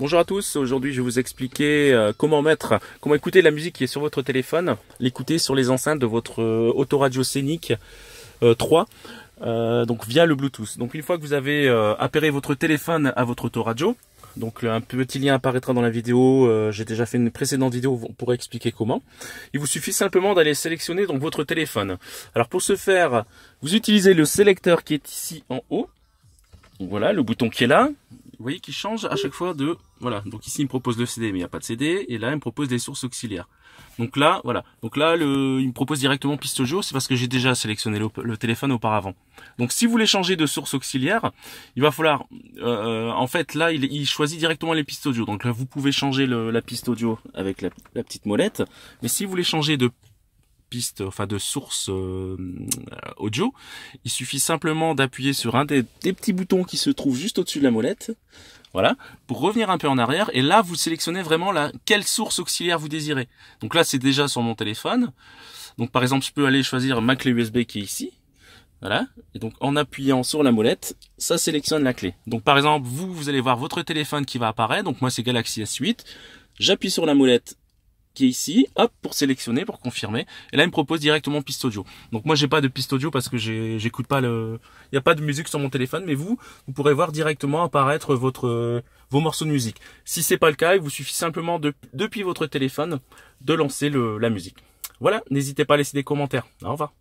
Bonjour à tous, aujourd'hui je vais vous expliquer euh, comment mettre, comment écouter la musique qui est sur votre téléphone, l'écouter sur les enceintes de votre euh, autoradio scénique euh, 3, donc via le Bluetooth. Donc une fois que vous avez appairé votre téléphone à votre autoradio, donc un petit lien apparaîtra dans la vidéo, j'ai déjà fait une précédente vidéo pour expliquer comment. Il vous suffit simplement d'aller sélectionner donc votre téléphone. Alors pour ce faire, vous utilisez le sélecteur qui est ici en haut. voilà, le bouton qui est là. Vous voyez qu'il change à chaque fois de... Voilà, donc ici il me propose le CD, mais il n'y a pas de CD. Et là, il me propose des sources auxiliaires. Donc là, voilà. Donc là, le, il me propose directement piste audio, c'est parce que j'ai déjà sélectionné le, téléphone auparavant. Donc si vous voulez changer de source auxiliaire, il va falloir... Euh, euh, en fait, là, il, choisit directement les pistes audio. Donc là, vous pouvez changer la piste audio avec la, la, petite molette. Mais si vous voulez changer de enfin de sources euh, audio. Il suffit simplement d'appuyer sur un des, petits boutons qui se trouvent juste au-dessus de la molette. Voilà, pour revenir un peu en arrière, et là vous sélectionnez vraiment la quelle source auxiliaire vous désirez. Donc là c'est déjà sur mon téléphone. Donc par exemple je peux aller choisir ma clé USB qui est ici, voilà. Et donc en appuyant sur la molette, ça sélectionne la clé. Donc par exemple, vous, vous allez voir votre téléphone qui va apparaître. Donc moi c'est Galaxy S8. J'appuie sur la molette, qui est ici, hop, pour sélectionner, pour confirmer. Et là, il me propose directement piste audio. Donc moi, j'ai pas de piste audio parce que j'écoute pas le, il n'y a pas de musique sur mon téléphone, mais vous, vous pourrez voir directement apparaître votre, euh, vos morceaux de musique. Si c'est pas le cas, il vous suffit simplement de, depuis votre téléphone, de lancer le, la musique. Voilà, n'hésitez pas à laisser des commentaires. Au revoir.